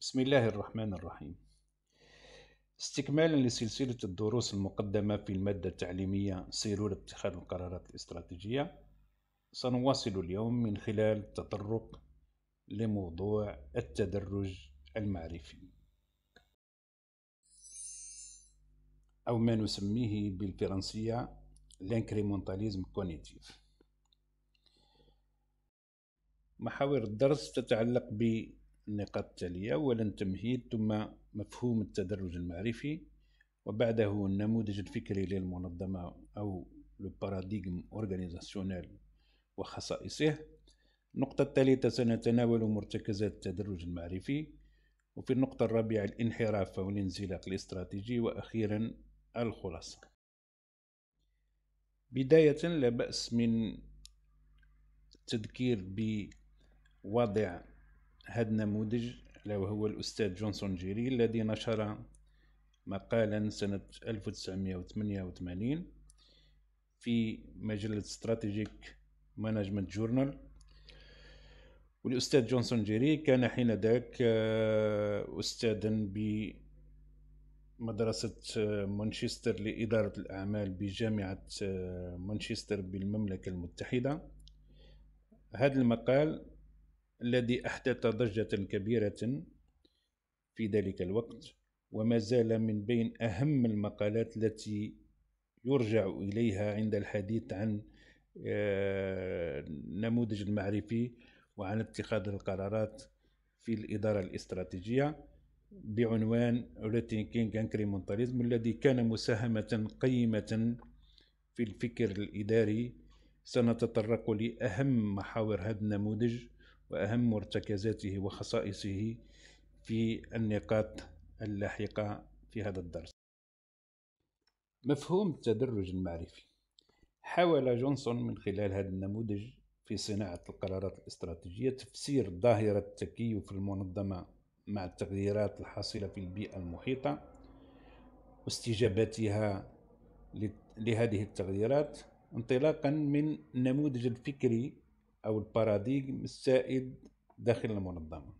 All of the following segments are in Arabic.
بسم الله الرحمن الرحيم استكمالا لسلسلة الدروس المقدمة في المادة التعليمية سيرور اتخاذ القرارات الاستراتيجية سنواصل اليوم من خلال التطرق لموضوع التدرج المعرفي أو ما نسميه بالفرنسية لانكريمونتاليزم كونيتيف محاور الدرس تتعلق ب النقاط التالية أولا تمهيد ثم مفهوم التدرج المعرفي وبعده النموذج الفكري للمنظمة أو لو باراديغم أورغانيزاسيونيل وخصائصه النقطة الثالثة سنتناول مرتكزات التدرج المعرفي وفي النقطة الرابعة الانحراف أو الانزلاق الاستراتيجي وأخيرا الخلاصة بداية لا بأس من التذكير بوضع هذا النموذج الا هو الأستاذ جونسون جيري الذي نشر مقالا سنة 1988 في مجلة استراتيجيك مانجمنت جورنال والأستاذ جونسون جيري كان حين ذاك آه، أستاذا بمدرسة آه، مانشستر لإدارة الأعمال بجامعة آه، مانشستر بالمملكة المتحدة هذا المقال الذي أحدث ضجة كبيرة في ذلك الوقت وما زال من بين أهم المقالات التي يرجع إليها عند الحديث عن النموذج آه، المعرفي وعن اتخاذ القرارات في الإدارة الاستراتيجية بعنوان ريتينكينج انكريمونتاليزم الذي كان مساهمة قيمة في الفكر الإداري سنتطرق لأهم محاور هذا النموذج وأهم مرتكزاته وخصائصه في النقاط اللاحقة في هذا الدرس مفهوم التدرج المعرفي حاول جونسون من خلال هذا النموذج في صناعة القرارات الاستراتيجية تفسير ظاهرة التكيف المنظمة مع التغييرات الحاصلة في البيئة المحيطة واستجابتها لهذه التغييرات انطلاقا من النموذج الفكري أو الباراديغم السائد داخل المنظمة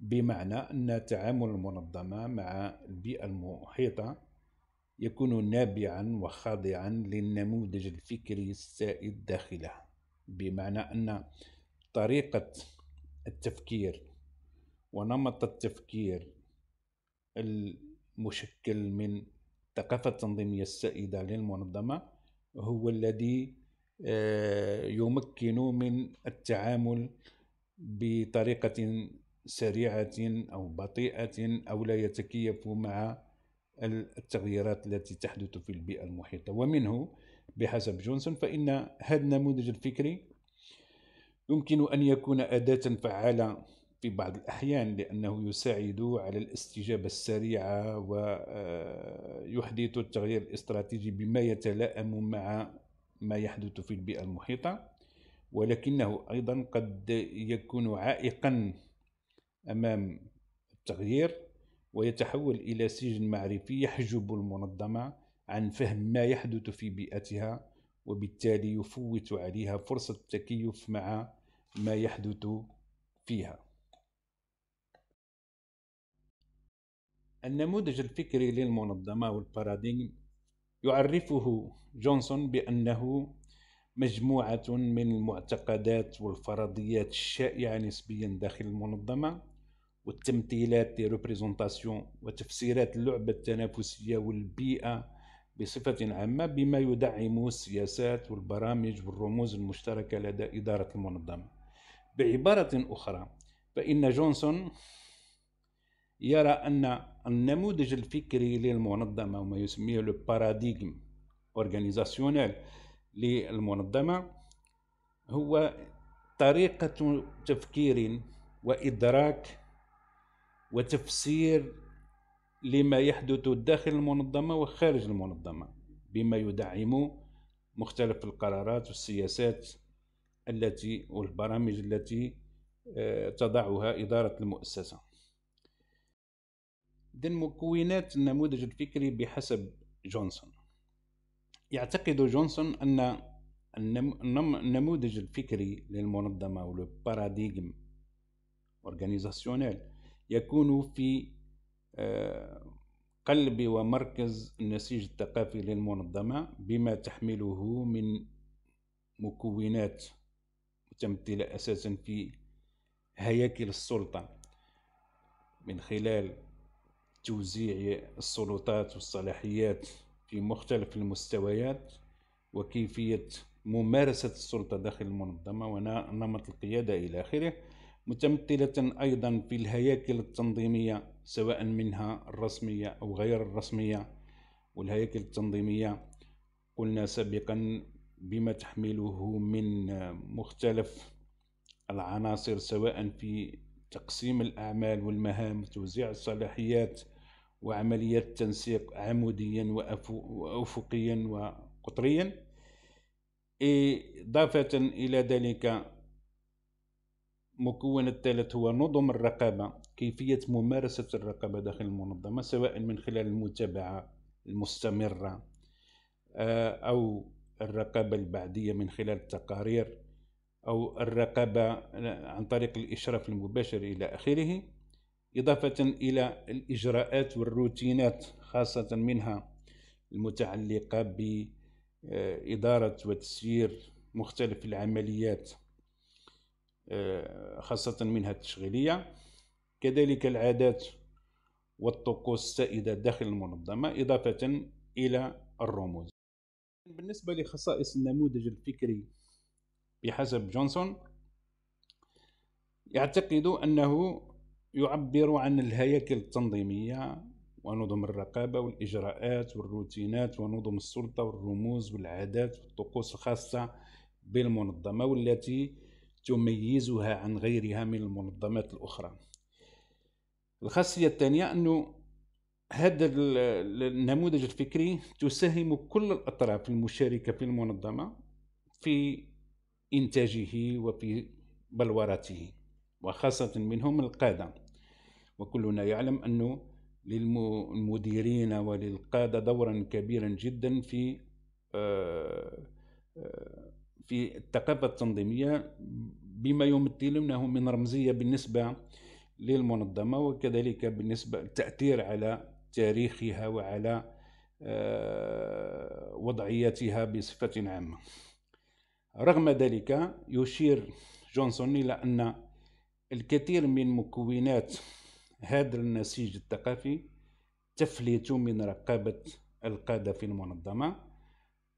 بمعنى أن تعامل المنظمة مع البيئة المحيطة يكون نابعا وخاضعا للنموذج الفكري السائد داخلها بمعنى أن طريقة التفكير ونمط التفكير المشكل من الثقافه التنظيميه السائدة للمنظمة هو الذي يمكن من التعامل بطريقة سريعة أو بطيئة أو لا يتكيف مع التغييرات التي تحدث في البيئة المحيطة ومنه بحسب جونسون فإن هذا النموذج الفكري يمكن أن يكون أداة فعالة في بعض الأحيان لأنه يساعد على الاستجابة السريعة ويحدث التغيير الاستراتيجي بما يتلائم مع ما يحدث في البيئة المحيطة ولكنه أيضا قد يكون عائقا أمام التغيير ويتحول إلى سجن معرفي يحجب المنظمة عن فهم ما يحدث في بيئتها وبالتالي يفوت عليها فرصة التكيف مع ما يحدث فيها النموذج الفكري للمنظمة والباراديم يعرفه جونسون بأنه مجموعة من المعتقدات والفرضيات الشائعة نسبيا داخل المنظمة والتمثيلات دي ريبريزونتاسيون وتفسيرات اللعبة التنافسية والبيئة بصفة عامة بما يدعم السياسات والبرامج والرموز المشتركة لدى إدارة المنظمة بعبارة أخرى فإن جونسون يرى أن النموذج الفكري للمنظمة وما يسميه لو باراديغم اورغانيزاسيونيل للمنظمة هو طريقة تفكير وإدراك وتفسير لما يحدث داخل المنظمة وخارج المنظمة بما يدعم مختلف القرارات والسياسات التي والبرامج التي آه، تضعها إدارة المؤسسة إذن مكونات النموذج الفكري بحسب جونسون يعتقد جونسون أن النموذج الفكري للمنظمة أو الباراديغم اورغانيزاسيونيل يكون في آه، قلب ومركز النسيج الثقافي للمنظمة بما تحمله من مكونات متمثلة أساسا في هياكل السلطة من خلال توزيع السلطات والصلاحيات في مختلف المستويات وكيفية ممارسة السلطة داخل المنظمة ونمط القيادة إلى آخره متمثلة أيضا في الهياكل التنظيمية سواء منها الرسمية أو غير الرسمية والهياكل التنظيمية قلنا سابقا بما تحمله من مختلف العناصر سواء في تقسيم الأعمال والمهام وتوزيع الصلاحيات وعملية تنسيق عموديا وأفقيا وقطريا إضافة إلى ذلك مكون الثالث هو نظم الرقابة كيفية ممارسة الرقابة داخل المنظمة سواء من خلال المتابعة المستمرة آه، أو الرقابة البعدية من خلال التقارير أو الرقابة عن طريق الإشراف المباشر إلى آخره إضافة إلى الإجراءات والروتينات خاصة منها المتعلقة بإدارة وتسيير مختلف العمليات آه، خاصة منها التشغيلية كذلك العادات والطقوس السائدة داخل المنظمة إضافة إلى الرموز بالنسبة لخصائص النموذج الفكري بحسب جونسون يعتقد أنه يعبر عن الهياكل التنظيمية ونظم الرقابة والإجراءات والروتينات ونظم السلطة والرموز والعادات والطقوس الخاصة بالمنظمة والتي تميزها عن غيرها من المنظمات الأخرى الخاصية الثانية أنه هذا النموذج الفكري تساهم كل الأطراف المشاركة في المنظمة في إنتاجه وفي بلورته وخاصة منهم القادة وكلنا يعلم أنه للمديرين وللقادة دورا كبيرا جدا في آه، آه، في الثقافة التنظيمية بما يمثلونه من رمزية بالنسبة للمنظمة وكذلك بالنسبة التأثير على تاريخها وعلى آه، وضعيتها بصفة عامة رغم ذلك يشير جونسون إلى أن الكثير من مكونات هذا النسيج الثقافي تفلت من رقابة القادة في المنظمة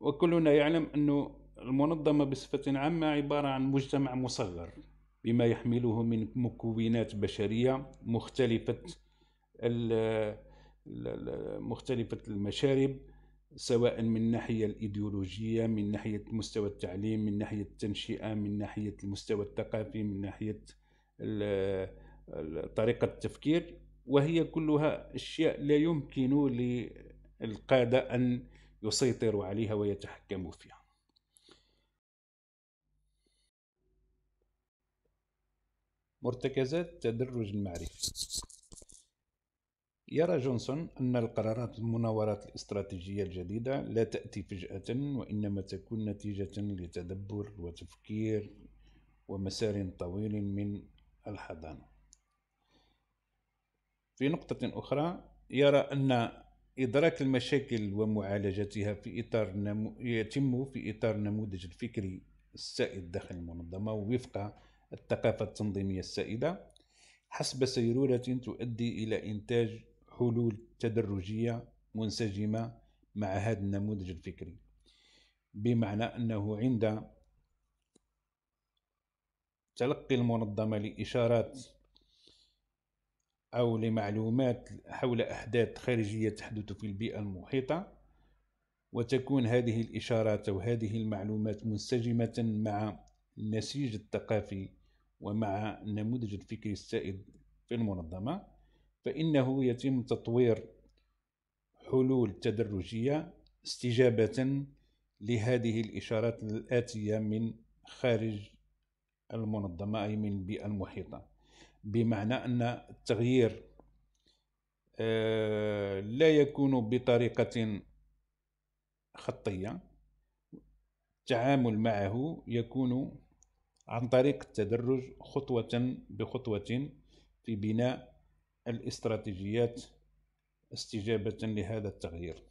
وكلنا يعلم أن المنظمة بصفة عامة عبارة عن مجتمع مصغر بما يحمله من مكونات بشرية مختلفة مختلفة المشارب سواء من ناحية الإيديولوجية من ناحية مستوى التعليم من ناحية التنشئة من ناحية المستوى الثقافي من ناحية طريقة التفكير وهي كلها أشياء لا يمكن للقادة أن يسيطروا عليها ويتحكموا فيها مرتكزات تدرج المعرفة يرى جونسون أن القرارات المناورات الاستراتيجية الجديدة لا تأتي فجأة وإنما تكون نتيجة لتدبر وتفكير ومسار طويل من الحضانة في نقطة أخرى يرى أن إدراك المشاكل ومعالجتها في إطار نمو... يتم في إطار النموذج الفكري السائد داخل المنظمة وفق الثقافة التنظيمية السائدة حسب سيرورة تؤدي إلى إنتاج حلول تدرجية منسجمة مع هذا النموذج الفكري بمعنى أنه عند تلقي المنظمة لإشارات أو لمعلومات حول أحداث خارجية تحدث في البيئة المحيطة وتكون هذه الإشارات أو هذه المعلومات منسجمة مع النسيج الثقافي ومع النموذج الفكري السائد في المنظمة فإنه يتم تطوير حلول تدرجية استجابة لهذه الإشارات الآتية من خارج المنظمة أي من البيئة المحيطة بمعنى أن التغيير آه، لا يكون بطريقة خطية التعامل معه يكون عن طريق التدرج خطوة بخطوة في بناء الاستراتيجيات استجابة لهذا التغيير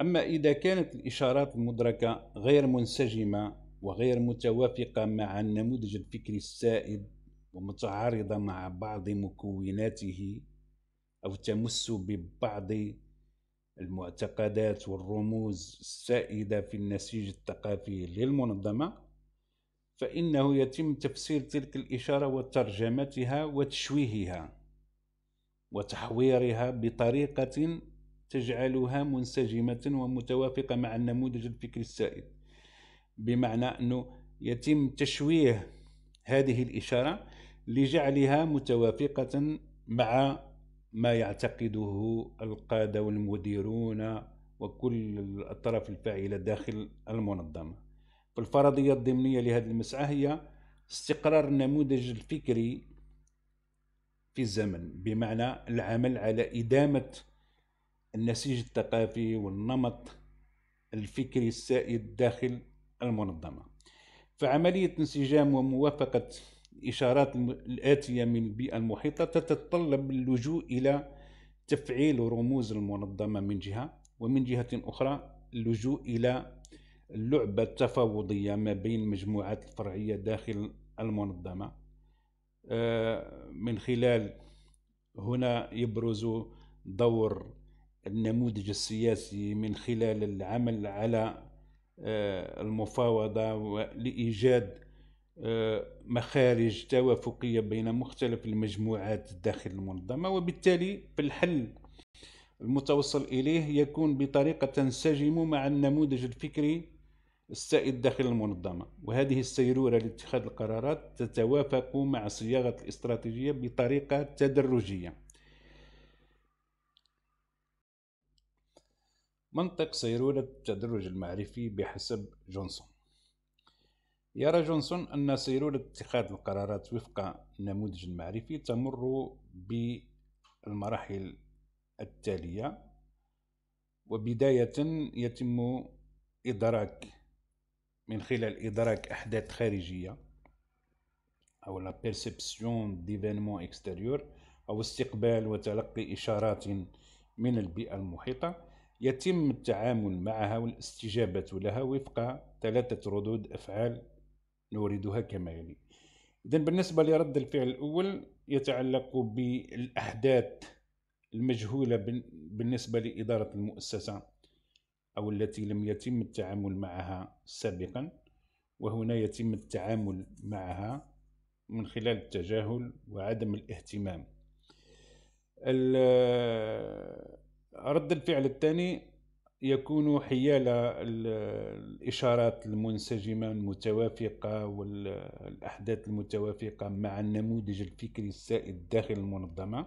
أما إذا كانت الإشارات المدركة غير منسجمة وغير متوافقة مع النموذج الفكري السائد ومتعارضة مع بعض مكوناته أو تمس ببعض المعتقدات والرموز السائدة في النسيج الثقافي للمنظمة فإنه يتم تفسير تلك الإشارة وترجمتها وتشويهها وتحويرها بطريقة تجعلها منسجمة ومتوافقة مع النموذج الفكري السائد بمعنى أنه يتم تشويه هذه الإشارة لجعلها متوافقة مع ما يعتقده القادة والمديرون وكل الأطراف الفاعلة داخل المنظمة فالفرضية الضمنية لهذه المسعى هي استقرار النموذج الفكري في الزمن بمعنى العمل على إدامة النسيج الثقافي والنمط الفكري السائد داخل المنظمة فعملية انسجام وموافقة الإشارات الآتية من البيئة المحيطة تتطلب اللجوء إلى تفعيل رموز المنظمة من جهة ومن جهة أخرى اللجوء إلى اللعبة التفاوضية ما بين المجموعات الفرعية داخل المنظمة آه، من خلال هنا يبرز دور النموذج السياسي من خلال العمل على آه، المفاوضة لإيجاد آه، مخارج توافقية بين مختلف المجموعات داخل المنظمة وبالتالي في الحل المتوصل إليه يكون بطريقة تنسجم مع النموذج الفكري السائد داخل المنظمة وهذه السيرورة لاتخاذ القرارات تتوافق مع صياغة الاستراتيجية بطريقة تدرجية منطق سيرورة التدرج المعرفي بحسب جونسون يرى جونسون أن سيرورة اتخاذ القرارات وفق النموذج المعرفي تمر بالمراحل التالية وبداية يتم إدراك من خلال إدراك أحداث خارجية أو لا بيرسبسيون ديفينمون إكستيريور أو استقبال وتلقي إشارات من البيئة المحيطة يتم التعامل معها والاستجابة لها وفق ثلاثة ردود أفعال نوردها كما يلي إذا بالنسبة لرد الفعل الأول يتعلق بالأحداث المجهولة بالنسبة لإدارة المؤسسة أو التي لم يتم التعامل معها سابقا وهنا يتم التعامل معها من خلال التجاهل وعدم الاهتمام رد الفعل الثاني يكون حيال الإشارات المنسجمة المتوافقة والأحداث المتوافقة مع النموذج الفكري السائد داخل المنظمة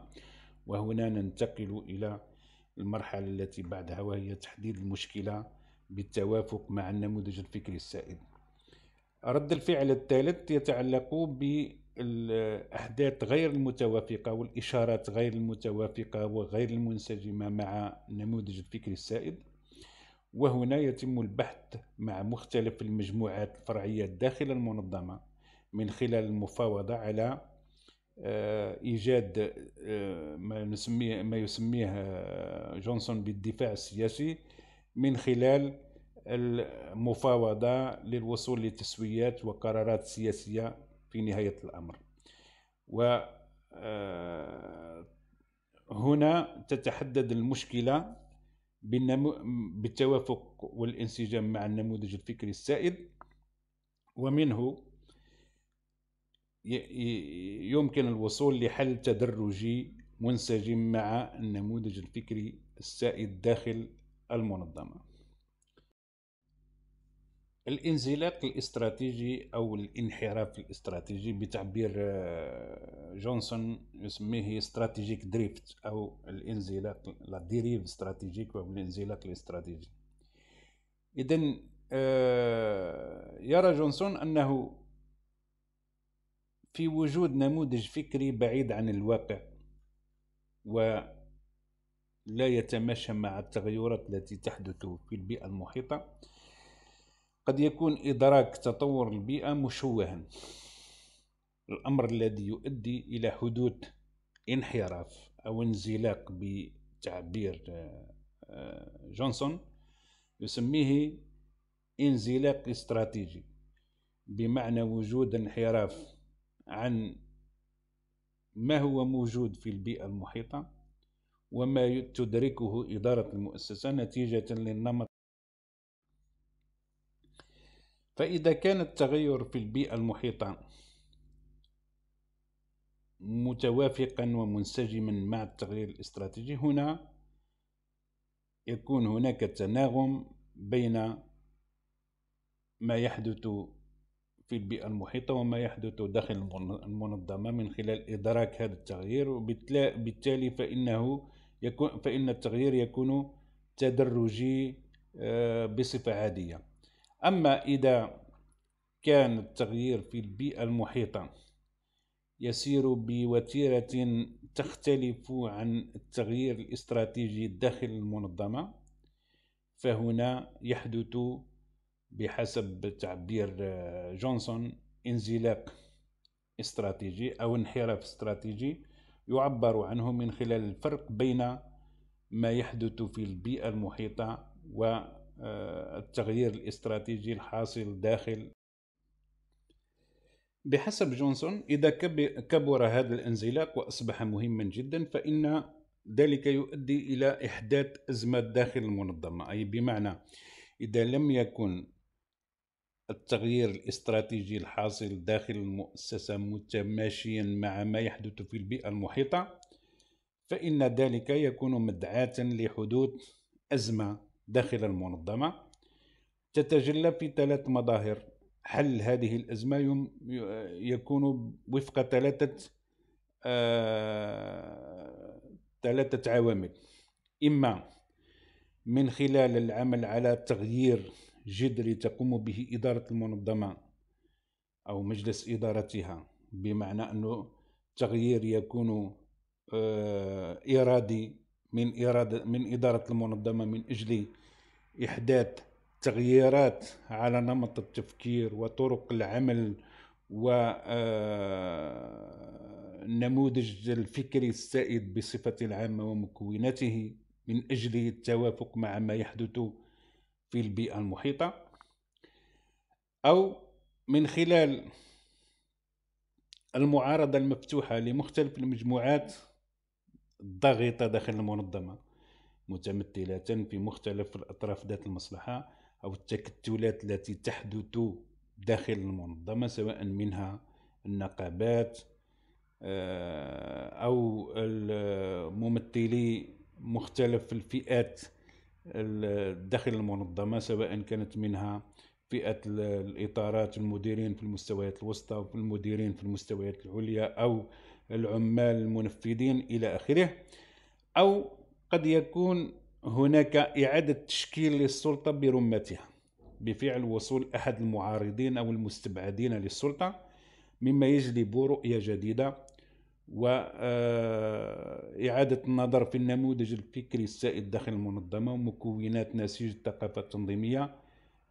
وهنا ننتقل إلى المرحلة التي بعدها وهي تحديد المشكلة بالتوافق مع النموذج الفكري السائد رد الفعل الثالث يتعلق ب الأحداث غير المتوافقة والإشارات غير المتوافقة وغير المنسجمة مع النموذج الفكري السائد وهنا يتم البحث مع مختلف المجموعات الفرعية داخل المنظمة من خلال المفاوضة على آه، إيجاد آه، ما نسميه ما يسميه آه، جونسون بالدفاع السياسي من خلال المفاوضة للوصول لتسويات وقرارات سياسية في نهاية الأمر و آه، هنا تتحدد المشكلة بالتوافق والانسجام مع النموذج الفكري السائد ومنه يمكن الوصول لحل تدرجي منسجم مع النموذج الفكري السائد داخل المنظمه الانزلاق الاستراتيجي او الانحراف الاستراتيجي بتعبير آه، جونسون يسميه استراتيجيك دريفت او الانزلاق لا ديريف استراتيجيك او الانزلاق الاستراتيجي اذا آه، يرى جونسون انه في وجود نموذج فكري بعيد عن الواقع ولا يتماشى مع التغيرات التي تحدث في البيئة المحيطة قد يكون إدراك تطور البيئة مشوها الأمر الذي يؤدي إلى حدوث انحراف أو انزلاق بتعبير آه، آه، جونسون يسميه انزلاق استراتيجي بمعنى وجود انحراف عن ما هو موجود في البيئة المحيطة وما تدركه إدارة المؤسسة نتيجة للنمط فإذا كان التغير في البيئة المحيطة متوافقا ومنسجما مع التغيير الاستراتيجي هنا يكون هناك تناغم بين ما يحدث في البيئة المحيطة وما يحدث داخل المنظمة من خلال إدراك هذا التغيير وبالتالي فإنه يكون فإن التغيير يكون تدرجي آه، بصفة عادية أما إذا كان التغيير في البيئة المحيطة يسير بوتيرة تختلف عن التغيير الاستراتيجي داخل المنظمة فهنا يحدث بحسب تعبير آه، جونسون انزلاق استراتيجي أو انحراف استراتيجي يعبر عنه من خلال الفرق بين ما يحدث في البيئة المحيطة و آه، التغيير الاستراتيجي الحاصل داخل بحسب جونسون إذا كبر هذا الانزلاق وأصبح مهما جدا فإن ذلك يؤدي إلى إحداث أزمة داخل المنظمة أي بمعنى إذا لم يكن التغيير الاستراتيجي الحاصل داخل المؤسسة متماشيا مع ما يحدث في البيئة المحيطة فإن ذلك يكون مدعاة لحدوث أزمة داخل المنظمة تتجلى في ثلاث مظاهر حل هذه الأزمة يكون وفق ثلاثة آه ثلاثة عوامل إما من خلال العمل على تغيير جذري تقوم به إدارة المنظمة أو مجلس إدارتها بمعنى أنه تغيير يكون آه، إرادي من إرادة من إدارة المنظمة من أجل إحداث تغييرات على نمط التفكير وطرق العمل والنموذج آه، الفكري السائد بصفة عامة ومكوناته من أجل التوافق مع ما يحدث في البيئة المحيطة أو من خلال المعارضة المفتوحة لمختلف المجموعات الضاغطة داخل المنظمة متمثلة في مختلف الأطراف ذات المصلحة أو التكتلات التي تحدث داخل المنظمة سواء منها النقابات آه، أو ممثلي مختلف الفئات داخل المنظمة سواء كانت منها فئة الإطارات المديرين في المستويات الوسطى أو المديرين في المستويات العليا أو العمال المنفذين إلى آخره أو قد يكون هناك إعادة تشكيل للسلطة برمتها بفعل وصول أحد المعارضين أو المستبعدين للسلطة مما يجلب رؤية جديدة وإعادة آه، النظر في النموذج الفكري السائد داخل المنظمة ومكونات نسيج الثقافة التنظيمية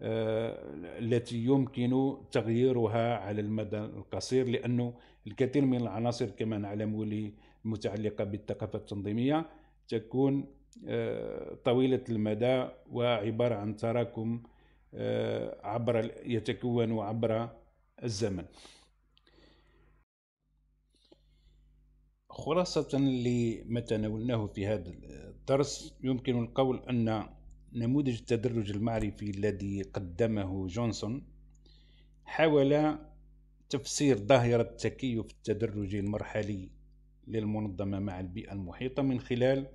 آه، التي يمكن تغييرها على المدى القصير لأنه الكثير من العناصر كما نعلم المتعلقة بالثقافة التنظيمية تكون آه، طويلة المدى وعبارة عن تراكم آه، عبر يتكون عبر الزمن خلاصة لما تناولناه في هذا الدرس يمكن القول أن نموذج التدرج المعرفي الذي قدمه جونسون حاول تفسير ظاهرة التكيف التدرجي المرحلي للمنظمة مع البيئة المحيطة من خلال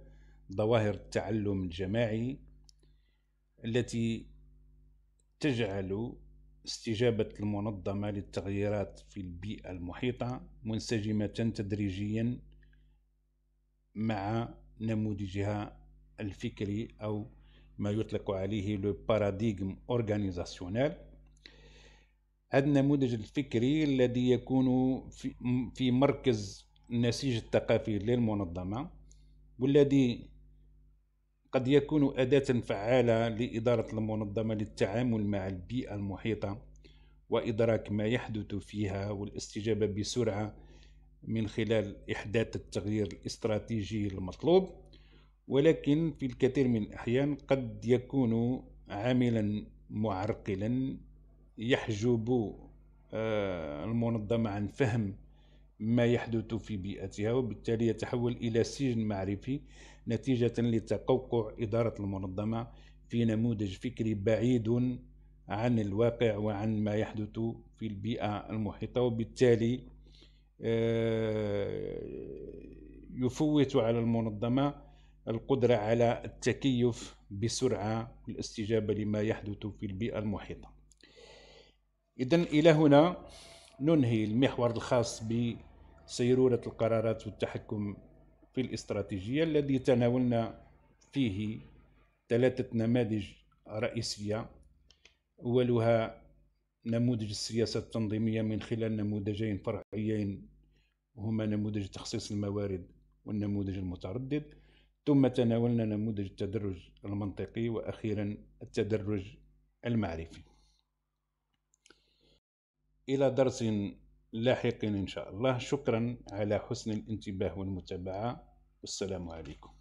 ظواهر التعلم الجماعي التي تجعل استجابة المنظمة للتغييرات في البيئة المحيطة منسجمة تدريجيا مع نموذجها الفكري أو ما يطلق عليه لو باراديغم اورغانيزاسيونيل هذا النموذج الفكري الذي يكون في, في مركز النسيج الثقافي للمنظمة والذي قد يكون أداة فعالة لإدارة المنظمة للتعامل مع البيئة المحيطة وإدراك ما يحدث فيها والاستجابة بسرعة من خلال إحداث التغيير الاستراتيجي المطلوب ولكن في الكثير من الأحيان قد يكون عاملا معرقلا يحجب آه، المنظمة عن فهم ما يحدث في بيئتها وبالتالي يتحول إلى سجن معرفي نتيجة لتقوقع إدارة المنظمة في نموذج فكري بعيد عن الواقع وعن ما يحدث في البيئة المحيطة وبالتالي آه، يفوت على المنظمة القدرة على التكيف بسرعة والاستجابة لما يحدث في البيئة المحيطة إذا إلى هنا ننهي المحور الخاص بسيرورة القرارات والتحكم في الاستراتيجية الذي تناولنا فيه ثلاثة نماذج رئيسية أولها نموذج السياسة التنظيمية من خلال نموذجين فرعيين هما نموذج تخصيص الموارد والنموذج المتردد ثم تناولنا نموذج التدرج المنطقي وأخيرا التدرج المعرفي إلى درس لاحق إن شاء الله شكرا على حسن الانتباه والمتابعة والسلام عليكم